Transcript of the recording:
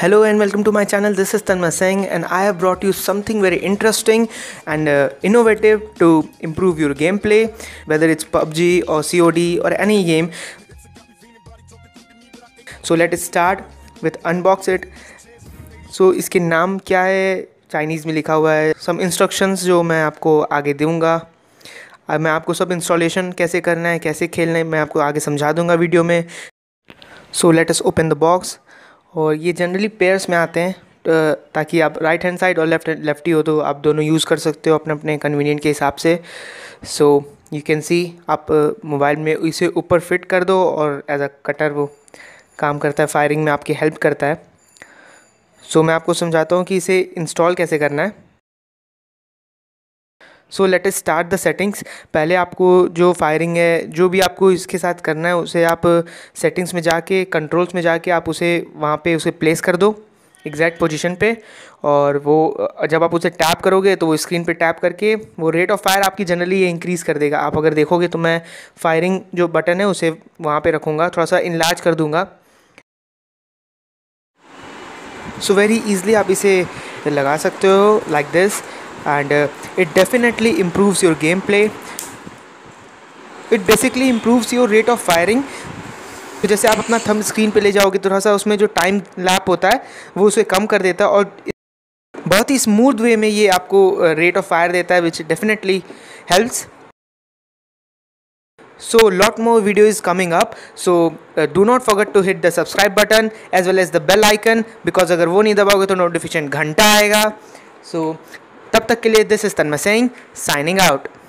hello and welcome to my channel this is Tanmay Singh and I have brought you something very interesting and innovative to improve your game play whether it's PUBG or C O D or any game so let it start with unbox it so इसके नाम क्या है Chinese में लिखा हुआ है सम instructions जो मैं आपको आगे दूंगा मैं आपको सब इंस्टॉलेशन कैसे करना है कैसे खेलना है मैं आपको आगे समझा दूँगा वीडियो में so let us open the box और ये जनरली पेयर्स में आते हैं ताकि आप राइट हैंड साइड और लेफ्ट लेफ्टी हो तो आप दोनों यूज़ कर सकते हो अपने अपने कन्वीनियंट के हिसाब से सो यू कैन सी आप मोबाइल में इसे ऊपर फिट कर दो और एज अ कटर वो काम करता है फायरिंग में आपकी हेल्प करता है सो so, मैं आपको समझाता हूँ कि इसे इंस्टॉल कैसे करना है so let is start the settings पहले आपको जो फायरिंग है जो भी आपको इसके साथ करना है उसे आप सेटिंग्स uh, में जाके कंट्रोल्स में जाके आप उसे वहाँ पे उसे प्लेस कर दो एग्जैक्ट पोजीशन पे और वो uh, जब आप उसे टैप करोगे तो वो स्क्रीन पे टैप करके वो रेट ऑफ फायर आपकी जनरली ये इंक्रीज़ कर देगा आप अगर देखोगे तो मैं फायरिंग जो बटन है उसे वहाँ पर रखूँगा थोड़ा सा इनलार्ज कर दूँगा सो वेरी ईजली आप इसे लगा सकते हो like like this and uh, it definitely improves your gameplay it basically improves your rate of firing तो जैसे आप अपना थम स्क्रीन पे ले जाओगे तो थोड़ा सा उसमें जो टाइम लैप होता है वो उसे कम कर देता है और बहुत ही स्मूथ वे में ये आपको रेट ऑफ फायर देता है which definitely helps so lot more video is coming up so do not forget to hit the subscribe button as well as the bell icon because अगर वो नहीं दबाओगे तो notification घंटा आएगा सो तब तक के लिए this is Tanmay Singh signing out